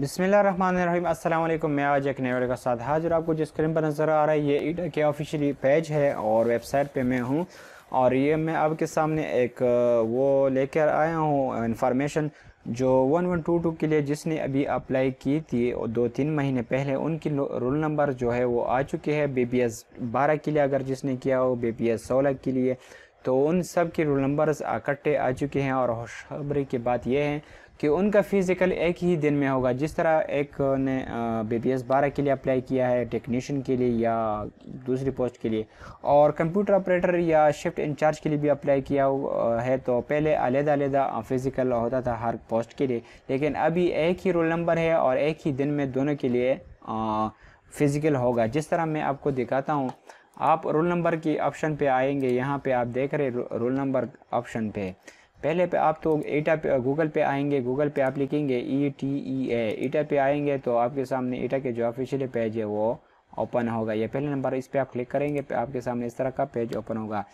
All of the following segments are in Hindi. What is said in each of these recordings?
बिसमीम अल्लाम मैं आज एक नेवर का साथ हाजिर आपको जो स्क्रीन पर नज़र आ रहा है ये ईडा के ऑफिशियल पेज है और वेबसाइट पे मैं हूँ और ये मैं आपके सामने एक वो लेकर आया हूँ इन्फॉर्मेशन जो वन वन टू टू के लिए जिसने अभी अप्लाई की थी और दो तीन महीने पहले उनकी रोल नंबर जो है वो आ चुके हैं बी पी एस बारह के लिए अगर जिसने किया हो बी पी एस सोलह के लिए तो उन सब के रोल नंबर्स इकट्ठे आ चुके हैं और खुशखबरी की बात यह है कि उनका फ़िज़िकल एक ही दिन में होगा जिस तरह एक ने बी पी एस बारह के लिए अप्लाई किया है टेक्नीशियन के लिए या दूसरी पोस्ट के लिए और कंप्यूटर ऑपरेटर या शिफ्ट इंचार्ज के लिए भी अप्लाई किया है तो पहले अलग अलग फ़िज़िकल होता था हर पोस्ट के लिए लेकिन अभी एक ही रोल नंबर है और एक ही दिन में दोनों के लिए फ़िज़िकल होगा जिस तरह मैं आपको दिखाता हूँ आप रोल नंबर की ऑप्शन पे आएंगे यहाँ पे आप देख रहे रोल नंबर ऑप्शन पे पहले पे आप तो ईटा पे गूगल पे आएंगे गूगल पे आप लिखेंगे E e T E e A ईटा पे आएंगे तो आपके सामने ईटा के जो ऑफिशियल पेज है वो ओपन होगा ये पहले नंबर इस पर आप क्लिक करेंगे आपके सामने इस तरह का पेज ओपन होगा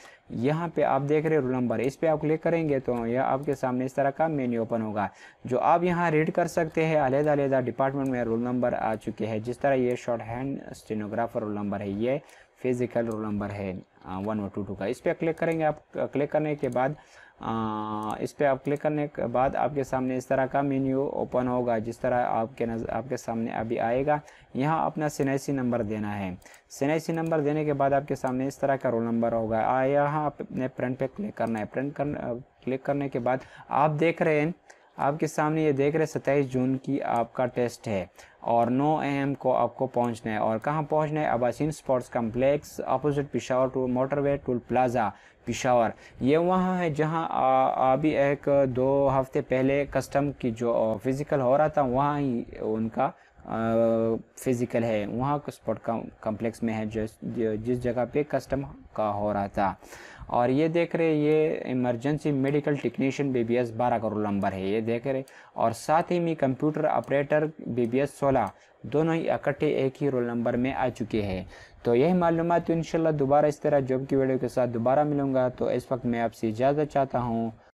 यहाँ पे आप देख रहे हो रोल नंबर इस पर आप क्लिक करेंगे तो यह आपके सामने इस तरह का मेन्यू ओपन होगा जो आप यहाँ रीड कर सकते हैं अलहदा अलहदा डिपार्टमेंट में रोल नंबर आ चुके हैं जिस तरह ये shorthand stenographer roll number है ये फिजिकल रोल नंबर है वन और टू टू का इस पर क्लिक करेंगे आप क्लिक uh, करने के बाद आ, uh, इस पर आप क्लिक करने के बाद आपके सामने इस तरह का मेन्यू ओपन होगा जिस तरह आपके नज़र आपके सामने अभी आएगा यहाँ अपना सिनेसी नंबर देना है सिनेसी नंबर देने के बाद आपके सामने इस तरह का रोल नंबर होगा यहाँ अपने प्रिंट पे क्लिक करना है प्रिंट कर क्लिक करने के बाद आप देख रहे हैं आपके सामने ये देख रहे सत्ताईस जून की आपका टेस्ट है और 9 एम को आपको पहुंचना है और कहाँ पहुंचना है Abasin sports complex opposite Peshawar to motorway toll plaza Peshawar ये वहाँ है जहाँ अभी एक दो हफ्ते पहले कस्टम की जो फिज़िकल हो रहा था वहाँ ही उनका फिज़िकल है वहाँ स्पोर्ट कम्प्लेक्स में है जिस जिस जगह पे कस्टम का हो रहा था और ये देख रहे ये emergency medical technician B B S बारह करोड़ नंबर है ये देख रहे और साथ ही में computer operator B B S सोलह दोनों ही इकट्ठे एक ही रोल नंबर में आ चुके हैं तो यही मालूम तो इन दोबारा इस तरह जॉब की वीडियो के साथ दोबारा मिलूँगा तो इस वक्त मैं आपसे इजाज़त चाहता हूँ